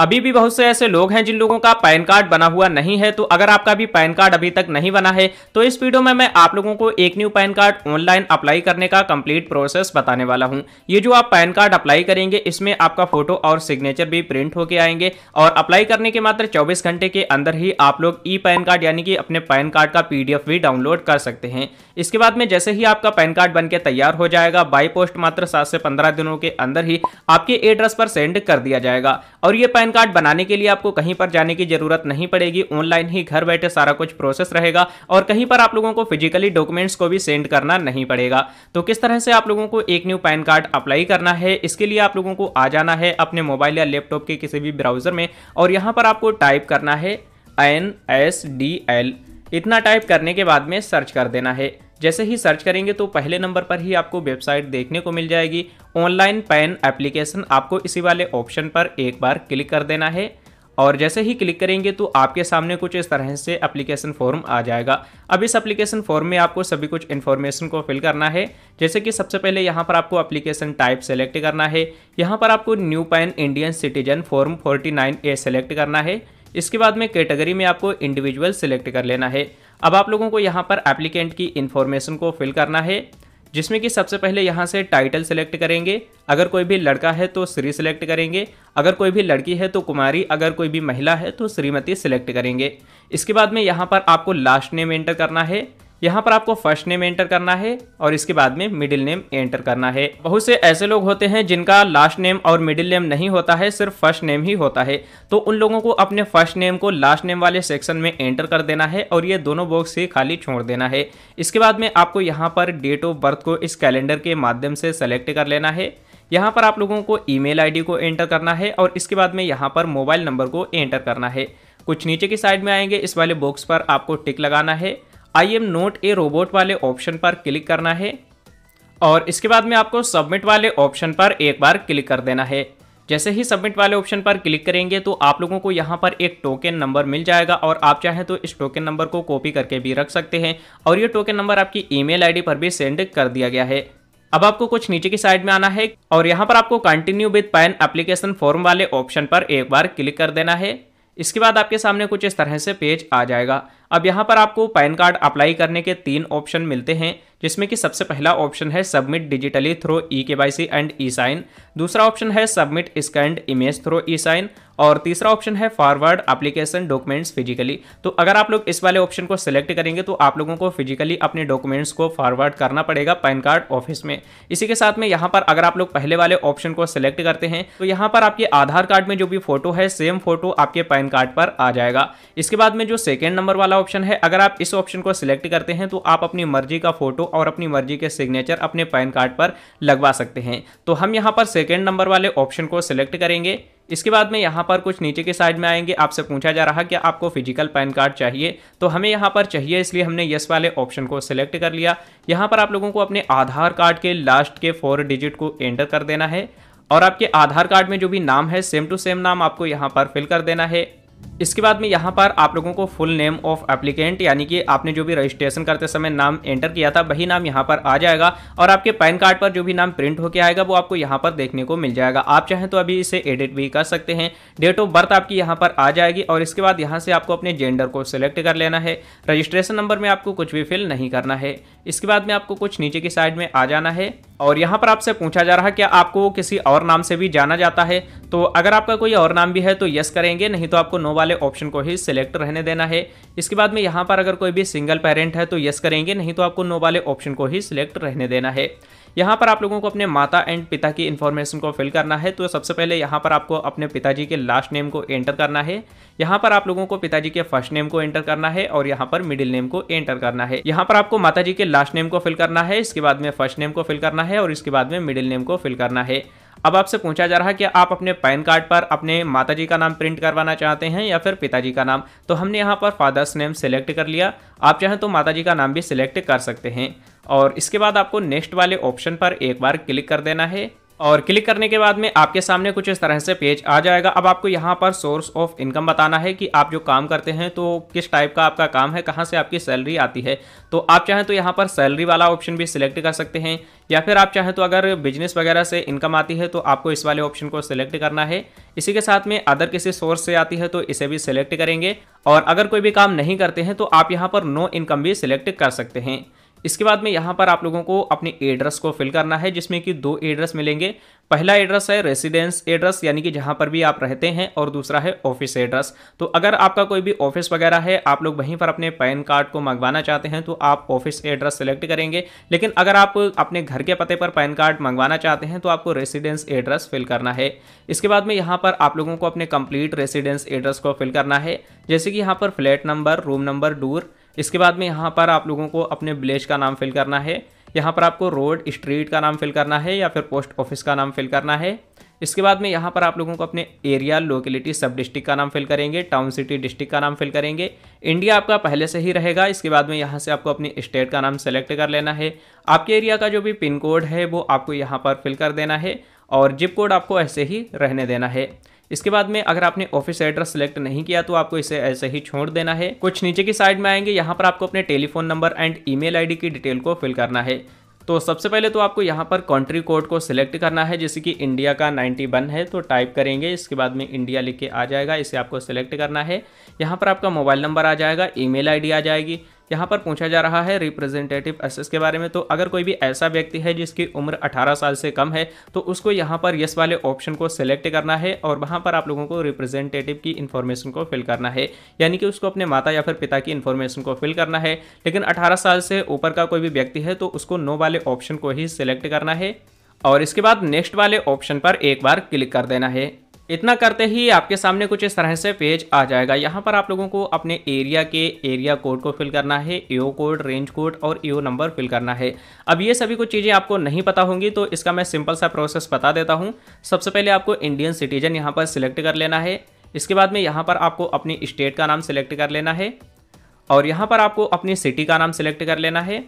अभी भी बहुत से ऐसे लोग हैं जिन लोगों का पैन कार्ड बना हुआ नहीं है तो अगर आपका भी पैन कार्ड अभी तक नहीं बना है तो इस वीडियो में मैं आप लोगों को एक new PAN card online apply करने का कंप्लीट प्रोसेस बताने वाला हूं ये जो आप पैन कार्ड अप्लाई करेंगे इसमें आपका फोटो और सिग्नेचर भी प्रिंट होकर आएंगे और अप्लाई करने के मात्र चौबीस घंटे के अंदर ही आप लोग ई पैन कार्ड यानी कि अपने पैन कार्ड का पी भी डाउनलोड कर सकते हैं इसके बाद में जैसे ही आपका पैन कार्ड बन तैयार हो जाएगा बाई पोस्ट मात्र सात से पंद्रह दिनों के अंदर ही आपके एड्रेस पर सेंड कर दिया जाएगा और ये पैन पैन कार्ड बनाने के लिए आपको कहीं पर जाने की जरूरत नहीं पड़ेगी ऑनलाइन ही घर बैठे सारा कुछ प्रोसेस रहेगा और कहीं पर आप लोगों को फिजिकली डॉक्यूमेंट्स को भी सेंड करना नहीं पड़ेगा तो किस तरह से आप लोगों को एक न्यू पैन कार्ड अप्लाई करना है इसके लिए आप लोगों को आ जाना है अपने मोबाइल या लैपटॉप के किसी भी ब्राउजर में और यहाँ पर आपको टाइप करना है एन एस डी एल इतना टाइप करने के बाद में सर्च कर देना है जैसे ही सर्च करेंगे तो पहले नंबर पर ही आपको वेबसाइट देखने को मिल जाएगी ऑनलाइन पैन एप्लीकेशन आपको इसी वाले ऑप्शन पर एक बार क्लिक कर देना है और जैसे ही क्लिक करेंगे तो आपके सामने कुछ इस तरह से एप्लीकेशन फॉर्म आ जाएगा अब इस एप्लीकेशन फॉर्म में आपको सभी कुछ इन्फॉर्मेशन को फिल करना है जैसे कि सबसे पहले यहाँ पर आपको एप्लीकेशन टाइप सेलेक्ट करना है यहाँ पर आपको new PAN Indian citizen form nine A select करना है इसके बाद में कैटेगरी में आपको इंडिविजुअल सेलेक्ट कर लेना है अब आप लोगों को यहाँ पर एप्लीकेंट की इन्फॉर्मेशन को फिल करना है जिसमें कि सबसे पहले यहाँ से टाइटल सेलेक्ट करेंगे अगर कोई भी लड़का है तो श्री सिलेक्ट करेंगे अगर कोई भी लड़की है तो कुमारी अगर कोई भी महिला है तो श्रीमती सिलेक्ट करेंगे इसके बाद में यहाँ पर आपको लास्ट नेम एंटर करना है यहाँ पर आपको फर्स्ट नेम एंटर करना है और इसके बाद में मिडिल नेम एंटर करना है बहुत से ऐसे लोग होते हैं जिनका लास्ट नेम और मिडिल नेम नहीं होता है सिर्फ फर्स्ट नेम ही होता है तो उन लोगों को अपने फर्स्ट नेम को लास्ट नेम वाले सेक्शन में एंटर कर देना है और ये दोनों बॉक्स ही खाली छोड़ देना है इसके बाद में आपको यहाँ पर डेट ऑफ बर्थ को इस कैलेंडर के माध्यम से सेलेक्ट कर लेना है यहाँ पर आप लोगों को ई मेल को एंटर करना है और इसके बाद में यहाँ पर मोबाइल नंबर को एंटर करना है कुछ नीचे की साइड में आएंगे इस वाले बॉक्स पर आपको टिक लगाना है I am not a robot वाले ऑप्शन पर क्लिक करना है और इसके बाद में आपको सबमिट वाले ऑप्शन पर एक बार क्लिक कर देना है जैसे ही सबमिट वाले ऑप्शन पर क्लिक करेंगे तो आप लोगों को यहाँ पर एक टोकन नंबर मिल जाएगा और आप चाहें तो इस टोकन नंबर को कॉपी करके भी रख सकते हैं और ये टोकन नंबर आपकी ईमेल आईडी पर भी सेंड कर दिया गया है अब आपको कुछ नीचे की साइड में आना है और यहाँ पर आपको continue with PAN application form वाले ऑप्शन पर एक बार क्लिक कर देना है इसके बाद आपके सामने कुछ इस तरह से पेज आ जाएगा अब यहाँ पर आपको पैन कार्ड अप्लाई करने के तीन ऑप्शन मिलते हैं जिसमें कि सबसे पहला ऑप्शन है submit digitally through E K Y C and E sign दूसरा ऑप्शन है submit scanned image through E sign और तीसरा ऑप्शन है फॉरवर्ड एप्लीकेशन डॉक्यूमेंट्स फिजिकली तो अगर आप लोग इस वाले ऑप्शन को सिलेक्ट करेंगे तो आप लोगों को फिजिकली अपने डॉक्यूमेंट्स को फॉरवर्ड करना पड़ेगा पैन कार्ड ऑफिस में इसी के साथ में यहाँ पर अगर आप लोग पहले वाले ऑप्शन को सिलेक्ट करते हैं तो यहाँ पर आपके आधार कार्ड में जो भी फोटो है सेम फोटो आपके पैन कार्ड पर आ जाएगा इसके बाद में जो सेकेंड नंबर वाला ऑप्शन है अगर आप इस ऑप्शन को सिलेक्ट करते हैं तो आप अपनी मर्जी का फोटो और अपनी मर्जी के सिग्नेचर अपने पैन कार्ड पर लगवा सकते हैं तो हम यहाँ पर सेकेंड नंबर वाले ऑप्शन को सिलेक्ट करेंगे इसके बाद में यहाँ पर कुछ नीचे के साइड में आएंगे आपसे पूछा जा रहा कि आपको फिजिकल पैन कार्ड चाहिए तो हमें यहाँ पर चाहिए इसलिए हमने यस वाले ऑप्शन को सिलेक्ट कर लिया यहाँ पर आप लोगों को अपने आधार कार्ड के लास्ट के फोर डिजिट को एंटर कर देना है और आपके आधार कार्ड में जो भी नाम है सेम टू सेम नाम आपको यहाँ पर फिल कर देना है इसके बाद में यहाँ पर आप लोगों को फुल नेम ऑफ एप्लीकेंट यानी कि आपने जो भी रजिस्ट्रेशन करते समय नाम एंटर किया था वही नाम यहाँ पर आ जाएगा और आपके पैन कार्ड पर जो भी नाम प्रिंट होकर आएगा वो आपको यहाँ पर देखने को मिल जाएगा आप चाहें तो अभी इसे एडिट भी कर सकते हैं डेट ऑफ बर्थ आपकी यहाँ पर आ जाएगी और इसके बाद यहाँ से आपको अपने जेंडर को सिलेक्ट कर लेना है रजिस्ट्रेशन नंबर में आपको कुछ भी फिल नहीं करना है इसके बाद में आपको कुछ नीचे की साइड में आ जाना है और यहाँ पर आपसे पूछा जा रहा है कि आपको किसी और नाम से भी जाना जाता है तो अगर आपका कोई और नाम भी है तो यस करेंगे नहीं तो आपको नो वाले ऑप्शन को ही सिलेक्ट रहने देना है इसके बाद में यहाँ पर अगर कोई भी सिंगल पेरेंट है तो यस करेंगे नहीं तो आपको नो वाले ऑप्शन को ही सिलेक्ट रहने देना है यहाँ पर आप लोगों को अपने माता एंड पिता की इन्फॉर्मेशन को फिल करना है तो सबसे पहले यहाँ पर आपको अपने पिताजी के लास्ट नेम को एंटर करना है यहाँ पर आप लोगों को पिताजी के फर्स्ट नेम को एंटर करना है और यहाँ पर मिडिल नेम को एंटर करना है यहाँ पर आपको माताजी के लास्ट नेम को फिल करना है इसके बाद में फर्स्ट नेम को फिल करना है और इसके बाद में मिडिल नेम को फिल करना है अब आपसे पूछा जा रहा है कि आप अपने पैन कार्ड पर अपने माताजी का नाम प्रिंट करवाना चाहते हैं या फिर पिताजी का नाम तो हमने यहाँ पर फादर्स नेम सेलेक्ट कर लिया आप चाहें तो माताजी का नाम भी सिलेक्ट कर सकते हैं और इसके बाद आपको नेक्स्ट वाले ऑप्शन पर एक बार क्लिक कर देना है और क्लिक करने के बाद में आपके सामने कुछ इस तरह से पेज आ जाएगा अब आपको यहाँ पर सोर्स ऑफ इनकम बताना है कि आप जो काम करते हैं तो किस टाइप का आपका काम है कहाँ से आपकी सैलरी आती है तो आप चाहें तो यहाँ पर सैलरी वाला ऑप्शन भी सिलेक्ट कर सकते हैं या फिर आप चाहें तो अगर बिजनेस वगैरह से इनकम आती है तो आपको इस वाले ऑप्शन को सिलेक्ट करना है इसी के साथ में अदर किसी सोर्स से आती है तो इसे भी सिलेक्ट करेंगे और अगर कोई भी काम नहीं करते हैं तो आप यहाँ पर नो इनकम भी सिलेक्ट कर सकते हैं इसके बाद में यहाँ पर आप लोगों को अपने एड्रेस को फिल करना है जिसमें कि दो एड्रेस मिलेंगे पहला एड्रेस है रेसिडेंस एड्रेस यानी कि जहाँ पर भी आप रहते हैं और दूसरा है ऑफिस एड्रेस तो अगर आपका कोई भी ऑफिस वगैरह है आप लोग वहीं पर अपने पैन कार्ड को मंगवाना चाहते हैं तो आप ऑफिस एड्रेस सेलेक्ट करेंगे लेकिन अगर आप अपने घर के पते पर पैन कार्ड मंगवाना चाहते हैं तो आपको रेसिडेंस एड्रेस फिल करना है इसके बाद में यहाँ पर आप लोगों को अपने कंप्लीट रेसिडेंस एड्रेस को फिल करना है जैसे कि यहाँ पर flat number room number door इसके बाद में यहाँ पर आप लोगों को अपने विलेज का नाम फिल करना है यहाँ पर आपको रोड स्ट्रीट का नाम फिल करना है या फिर पोस्ट ऑफिस का नाम फिल करना है इसके बाद में यहाँ पर आप लोगों को अपने एरिया लोकेलिटी सब डिस्ट्रिक्ट का नाम फिल करेंगे टाउन सिटी डिस्ट्रिक्ट का नाम फिल करेंगे इंडिया आपका पहले से ही रहेगा इसके बाद में यहाँ से आपको अपनी स्टेट का नाम सेलेक्ट कर लेना है आपके एरिया का जो भी पिन कोड है वो आपको यहाँ पर फिल कर देना है और जिप कोड आपको ऐसे ही रहने देना है इसके बाद में अगर आपने ऑफिस एड्रेस सेलेक्ट नहीं किया तो आपको इसे ऐसे ही छोड़ देना है कुछ नीचे की साइड में आएंगे यहाँ पर आपको अपने telephone number and email ID की डिटेल को फिल करना है तो सबसे पहले तो आपको यहाँ पर कंट्री कोड को सिलेक्ट करना है जैसे कि इंडिया का 91 है तो टाइप करेंगे इसके बाद में इंडिया लिख के आ जाएगा इसे आपको सिलेक्ट करना है यहाँ पर आपका मोबाइल नंबर आ जाएगा ईमेल आईडी आ जाएगी यहाँ पर पूछा जा रहा है रिप्रेजेंटेटिव एसेस के बारे में तो अगर कोई भी ऐसा व्यक्ति है जिसकी उम्र 18 साल से कम है तो उसको यहाँ पर यस वाले ऑप्शन को सिलेक्ट करना है और वहाँ पर आप लोगों को रिप्रेजेंटेटिव की इन्फॉर्मेशन को फिल करना है यानी कि उसको अपने माता या फिर पिता की इन्फॉर्मेशन को फिल करना है लेकिन अठारह साल से ऊपर का कोई भी व्यक्ति है तो उसको नो वाले ऑप्शन को ही सिलेक्ट करना है और इसके बाद नेक्स्ट वाले ऑप्शन पर एक बार क्लिक कर देना है इतना करते ही आपके सामने कुछ इस तरह से पेज आ जाएगा यहाँ पर आप लोगों को अपने एरिया के एरिया कोड को फिल करना है EO e code range code और ईओ e नंबर फिल करना है अब ये सभी कुछ चीज़ें आपको नहीं पता होंगी तो इसका मैं सिंपल सा प्रोसेस बता देता हूँ सबसे पहले आपको इंडियन सिटीजन यहाँ पर सिलेक्ट कर लेना है इसके बाद में यहाँ पर आपको अपनी स्टेट का नाम सिलेक्ट कर लेना है और यहाँ पर आपको अपनी सिटी का नाम सिलेक्ट कर लेना है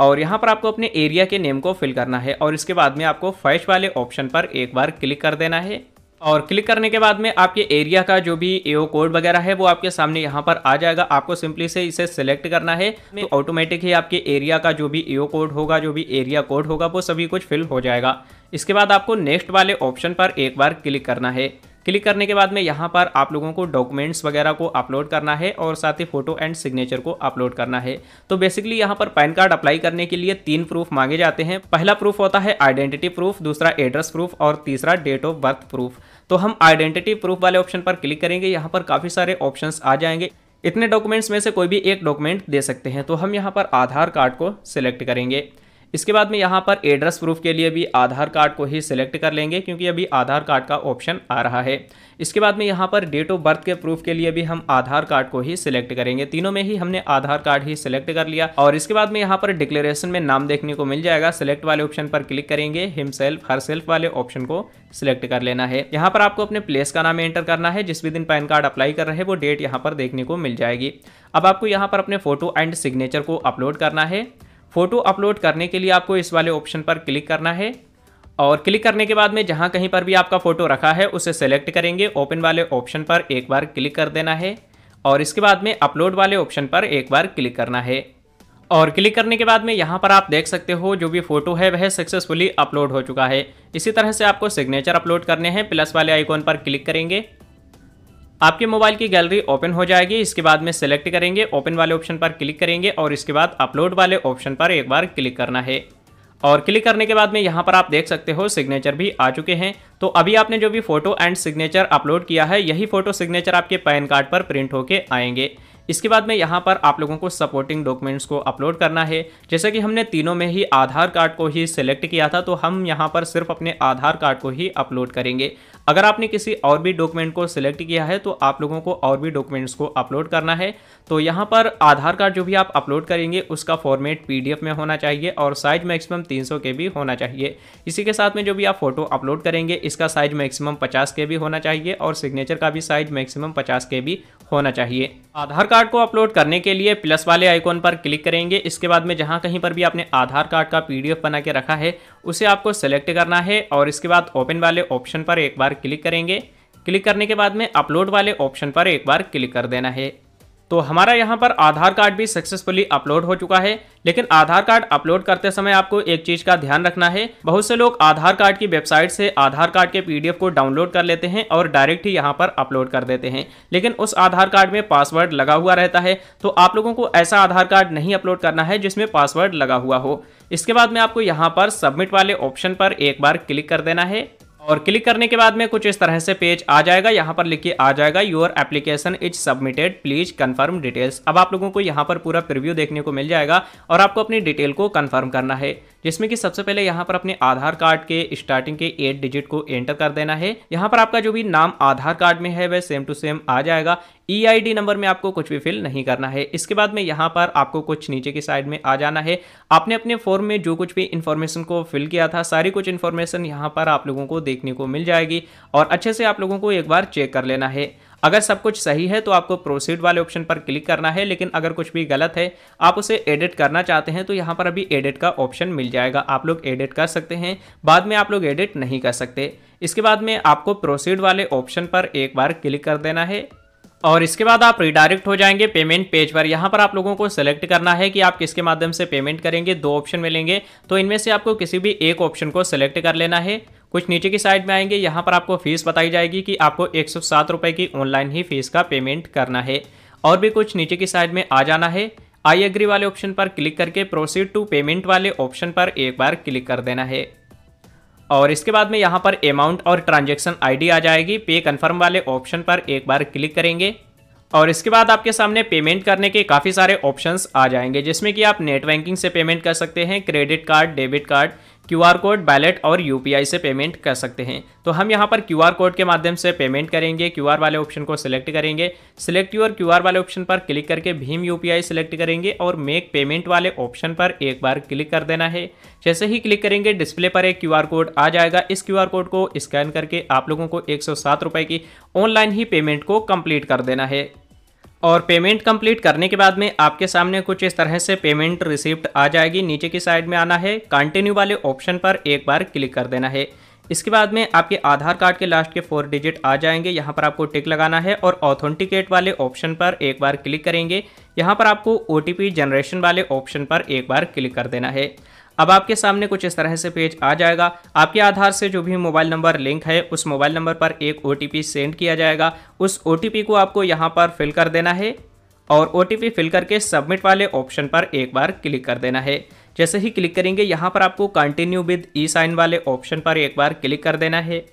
और यहाँ पर आपको अपने एरिया के नेम को फिल करना है और इसके बाद में आपको फैश वाले ऑप्शन पर एक बार क्लिक कर देना है और क्लिक करने के बाद में आपके एरिया का जो भी एओ कोड वगैरह है वो आपके सामने यहाँ पर आ जाएगा आपको सिंपली से इसे सिलेक्ट करना है तो ऑटोमेटिक ही आपके एरिया का जो भी एओ कोड होगा जो भी एरिया कोड होगा वो सभी कुछ फिल हो जाएगा इसके बाद आपको नेक्स्ट वाले ऑप्शन पर एक बार क्लिक करना है क्लिक करने के बाद में यहाँ पर आप लोगों को डॉक्यूमेंट्स वगैरह को अपलोड करना है और साथ ही फोटो एंड सिग्नेचर को अपलोड करना है तो बेसिकली यहाँ पर पैन कार्ड अप्लाई करने के लिए तीन प्रूफ मांगे जाते हैं पहला प्रूफ होता है आइडेंटिटी प्रूफ दूसरा एड्रेस प्रूफ और तीसरा डेट ऑफ बर्थ प्रूफ तो हम आइडेंटिटी प्रूफ वाले ऑप्शन पर क्लिक करेंगे यहाँ पर काफ़ी सारे ऑप्शन आ जाएंगे इतने डॉक्यूमेंट्स में से कोई भी एक डॉक्यूमेंट दे सकते हैं तो हम यहाँ पर आधार कार्ड को सिलेक्ट करेंगे इसके बाद में यहाँ पर एड्रेस प्रूफ के लिए भी आधार कार्ड को ही सिलेक्ट कर लेंगे क्योंकि अभी आधार कार्ड का ऑप्शन आ रहा है इसके बाद में यहाँ पर डेट ऑफ बर्थ के प्रूफ के लिए भी हम आधार कार्ड को ही सिलेक्ट करेंगे तीनों में ही हमने आधार कार्ड ही सिलेक्ट कर लिया और इसके बाद में यहाँ पर डिक्लेरेशन में नाम देखने को मिल जाएगा सिलेक्ट वाले ऑप्शन पर क्लिक करेंगे हिमसेल्फ हर सेल्फ वाले ऑप्शन को सिलेक्ट कर लेना है यहाँ पर आपको अपने प्लेस का नाम एंटर करना है जिस भी दिन पैन कार्ड अप्लाई कर रहे हैं वो डेट यहाँ पर देखने को मिल जाएगी अब आपको यहाँ पर अपने फोटो एंड सिग्नेचर को अपलोड करना है फ़ोटो अपलोड करने के लिए आपको इस वाले ऑप्शन पर क्लिक करना है और क्लिक करने के बाद में जहाँ कहीं पर भी आपका फ़ोटो रखा है उसे सेलेक्ट करेंगे ओपन वाले ऑप्शन पर एक बार क्लिक कर देना है और इसके बाद में अपलोड वाले ऑप्शन पर एक बार क्लिक करना है और क्लिक करने के बाद में यहाँ पर आप देख सकते हो जो भी फ़ोटो है वह सक्सेसफुली अपलोड हो चुका है इसी तरह से आपको सिग्नेचर अपलोड करने हैं प्लस वाले आइकॉन पर क्लिक करेंगे आपके मोबाइल की गैलरी ओपन हो जाएगी इसके बाद में सेलेक्ट करेंगे ओपन वाले ऑप्शन पर क्लिक करेंगे और इसके बाद अपलोड वाले ऑप्शन पर एक बार क्लिक करना है और क्लिक करने के बाद में यहाँ पर आप देख सकते हो सिग्नेचर भी आ चुके हैं तो अभी आपने जो भी फोटो एंड सिग्नेचर अपलोड किया है यही फोटो सिग्नेचर आपके पैन कार्ड पर प्रिंट होके आएंगे इसके बाद में यहाँ पर आप लोगों को सपोर्टिंग डॉक्यूमेंट्स को अपलोड करना है जैसे कि हमने तीनों में ही आधार कार्ड को ही सिलेक्ट किया था तो हम यहाँ पर सिर्फ अपने आधार कार्ड को ही अपलोड करेंगे अगर आपने किसी और भी डॉक्यूमेंट को सिलेक्ट किया है तो आप लोगों को और भी डॉक्यूमेंट्स को अपलोड करना है तो यहाँ पर आधार कार्ड जो भी आप अपलोड करेंगे उसका फॉर्मेट पी में होना चाहिए और साइज मैक्सिमम तीन के भी होना चाहिए इसी के साथ में जो भी आप फोटो अपलोड करेंगे इसका साइज मैक्सिमम पचास के भी होना चाहिए और सिग्नेचर का भी साइज मैक्सिमम पचास के भी होना चाहिए आधार कार्ड को अपलोड करने के लिए प्लस वाले आइकॉन पर क्लिक करेंगे इसके बाद में जहां कहीं पर भी आपने आधार कार्ड का पीडीएफ बना के रखा है उसे आपको सेलेक्ट करना है और इसके बाद ओपन वाले ऑप्शन पर एक बार क्लिक करेंगे क्लिक करने के बाद में अपलोड वाले ऑप्शन पर एक बार क्लिक कर देना है तो हमारा यहाँ पर आधार कार्ड भी सक्सेसफुली अपलोड हो चुका है लेकिन आधार कार्ड अपलोड करते समय आपको एक चीज़ का ध्यान रखना है बहुत से लोग आधार कार्ड की वेबसाइट से आधार कार्ड के पीडीएफ को डाउनलोड कर लेते हैं और डायरेक्ट ही यहाँ पर अपलोड कर देते हैं लेकिन उस आधार कार्ड में पासवर्ड लगा हुआ रहता है तो आप लोगों को ऐसा आधार कार्ड नहीं अपलोड करना है जिसमें पासवर्ड लगा हुआ हो इसके बाद में आपको यहाँ पर सबमिट वाले ऑप्शन पर एक बार क्लिक कर देना है और क्लिक करने के बाद में कुछ इस तरह से पेज आ जाएगा यहाँ पर लिखिए आ जाएगा your application is submitted please confirm details अब आप लोगों को यहाँ पर पूरा प्रिव्यू देखने को मिल जाएगा और आपको अपनी डिटेल को कन्फर्म करना है जिसमें कि सबसे पहले यहाँ पर अपने आधार कार्ड के स्टार्टिंग के एट डिजिट को एंटर कर देना है यहाँ पर आपका जो भी नाम आधार कार्ड में है वह सेम टू सेम आ जाएगा ई आई डी नंबर में आपको कुछ भी फिल नहीं करना है इसके बाद में यहाँ पर आपको कुछ नीचे की साइड में आ जाना है आपने अपने फॉर्म में जो कुछ भी इन्फॉर्मेशन को फिल किया था सारी कुछ इन्फॉर्मेशन यहाँ पर आप लोगों को देखने को मिल जाएगी और अच्छे से आप लोगों को एक बार चेक कर लेना है अगर सब कुछ सही है तो आपको प्रोसीड वाले ऑप्शन पर क्लिक करना है लेकिन अगर कुछ भी गलत है आप उसे एडिट करना चाहते हैं तो यहाँ पर अभी एडिट का ऑप्शन मिल जाएगा आप लोग एडिट कर सकते हैं बाद में आप लोग एडिट नहीं कर सकते इसके बाद में आपको प्रोसीड वाले ऑप्शन पर एक बार क्लिक कर देना है और इसके बाद आप रिडायरेक्ट हो जाएंगे पेमेंट पेज पर यहाँ पर आप लोगों को सेलेक्ट करना है कि आप किसके माध्यम से पेमेंट करेंगे दो ऑप्शन मिलेंगे तो इनमें से आपको किसी भी एक ऑप्शन को सेलेक्ट कर लेना है कुछ नीचे की साइड में आएंगे यहाँ पर आपको फीस बताई जाएगी कि आपको एक सौ की ऑनलाइन ही फीस का पेमेंट करना है और भी कुछ नीचे की साइड में आ जाना है आई एग्री वाले ऑप्शन पर क्लिक करके प्रोसीड टू पेमेंट वाले ऑप्शन पर एक बार क्लिक कर देना है और इसके बाद में यहाँ पर अमाउंट और ट्रांजेक्शन आईडी आ जाएगी पे कन्फर्म वाले ऑप्शन पर एक बार क्लिक करेंगे और इसके बाद आपके सामने पेमेंट करने के काफ़ी सारे ऑप्शंस आ जाएंगे जिसमें कि आप नेट बैंकिंग से पेमेंट कर सकते हैं credit card debit card QR code wallet और यूपीआई से पेमेंट कर सकते हैं तो हम यहाँ पर क्यूआर कोड के माध्यम से पेमेंट करेंगे क्यूआर वाले ऑप्शन को सिलेक्ट करेंगे सिलेक्ट यूर क्यूआर वाले ऑप्शन पर क्लिक करके भीम यूपीआई सिलेक्ट करेंगे और मेक पेमेंट वाले ऑप्शन पर एक बार क्लिक कर देना है जैसे ही क्लिक करेंगे डिस्प्ले पर एक आर कोड आ जाएगा इस आर कोड को स्कैन करके आप लोगों को एक की ऑनलाइन ही पेमेंट को कम्प्लीट कर देना है और पेमेंट कंप्लीट करने के बाद में आपके सामने कुछ इस तरह से पेमेंट रिसिप्ट आ जाएगी नीचे की साइड में आना है कंटिन्यू वाले ऑप्शन पर एक बार क्लिक कर देना है इसके बाद में आपके आधार कार्ड के लास्ट के फोर डिजिट आ जाएंगे यहाँ पर आपको टिक लगाना है और ऑथेंटिकेट वाले ऑप्शन पर एक बार क्लिक करेंगे यहाँ पर आपको ओ जनरेशन वाले ऑप्शन पर एक बार क्लिक कर देना है अब आपके सामने कुछ इस तरह से पेज आ जाएगा आपके आधार से जो भी मोबाइल नंबर लिंक है उस मोबाइल नंबर पर एक ओ सेंड किया जाएगा उस ओ को आपको यहाँ पर फिल कर देना है और ओ फिल करके सबमिट वाले ऑप्शन पर एक बार क्लिक कर देना है जैसे ही क्लिक करेंगे यहाँ पर आपको कंटिन्यू विद ई साइन वाले ऑप्शन पर एक बार क्लिक कर देना है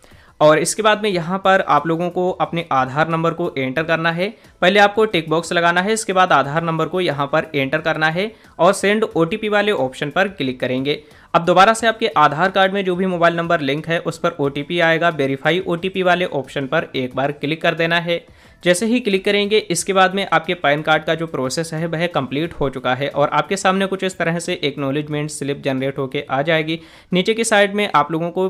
और इसके बाद में यहाँ पर आप लोगों को अपने आधार नंबर को एंटर करना है पहले आपको टिक बॉक्स लगाना है इसके बाद आधार नंबर को यहाँ पर एंटर करना है और सेंड ओ वाले ऑप्शन पर क्लिक करेंगे अब दोबारा से आपके आधार कार्ड में जो भी मोबाइल नंबर लिंक है उस पर ओ आएगा वेरीफाई ओ वाले ऑप्शन पर एक बार क्लिक कर देना है जैसे ही क्लिक करेंगे इसके बाद में आपके पैन कार्ड का जो प्रोसेस है वह कंप्लीट हो चुका है और आपके सामने कुछ इस तरह से एक्नोलिजमेंट स्लिप जनरेट होकर आ जाएगी नीचे की साइड में आप लोगों को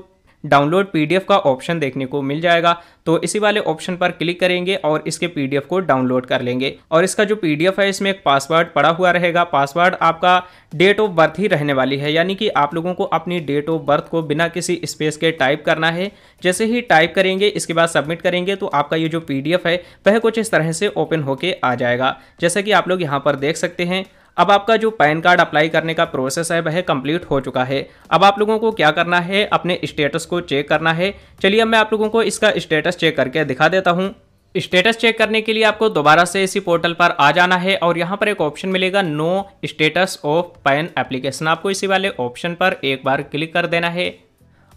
डाउनलोड पीडीएफ का ऑप्शन देखने को मिल जाएगा तो इसी वाले ऑप्शन पर क्लिक करेंगे और इसके पीडीएफ को डाउनलोड कर लेंगे और इसका जो पीडीएफ है इसमें एक पासवर्ड पड़ा हुआ रहेगा पासवर्ड आपका डेट ऑफ बर्थ ही रहने वाली है यानी कि आप लोगों को अपनी डेट ऑफ बर्थ को बिना किसी स्पेस के टाइप करना है जैसे ही टाइप करेंगे इसके बाद सबमिट करेंगे तो आपका ये जो पी है वह कुछ इस तरह से ओपन होके आ जाएगा जैसा कि आप लोग यहाँ पर देख सकते हैं अब आपका जो पैन कार्ड अप्लाई करने का प्रोसेस है वह कंप्लीट हो चुका है अब आप लोगों को क्या करना है अपने स्टेटस को चेक करना है चलिए अब मैं आप लोगों को इसका स्टेटस चेक करके दिखा देता हूँ स्टेटस चेक करने के लिए आपको दोबारा से इसी पोर्टल पर आ जाना है और यहाँ पर एक ऑप्शन मिलेगा know status of PAN application आपको इसी वाले ऑप्शन पर एक बार क्लिक कर देना है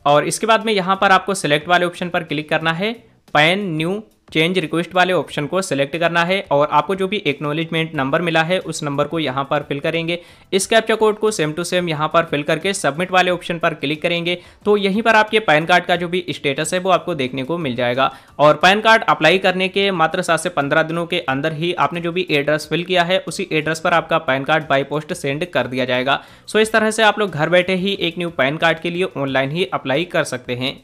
और इसके बाद में यहाँ पर आपको सेलेक्ट वाले ऑप्शन पर क्लिक करना है पैन न्यू चेंज रिक्वेस्ट वाले ऑप्शन को सिलेक्ट करना है और आपको जो भी एक्नोलेजमेंट नंबर मिला है उस नंबर को यहाँ पर फिल करेंगे इस कैप्चा कोड को सेम टू सेम यहाँ पर फिल करके सबमिट वाले ऑप्शन पर क्लिक करेंगे तो यहीं पर आपके पैन कार्ड का जो भी स्टेटस है वो आपको देखने को मिल जाएगा और पैन कार्ड अप्लाई करने के मात्र सात से पंद्रह दिनों के अंदर ही आपने जो भी एड्रेस फिल किया है उसी एड्रेस पर आपका PAN card by post send कर दिया जाएगा सो इस तरह से आप लोग घर बैठे ही एक न्यू पैन कार्ड के लिए ऑनलाइन ही अप्लाई कर सकते हैं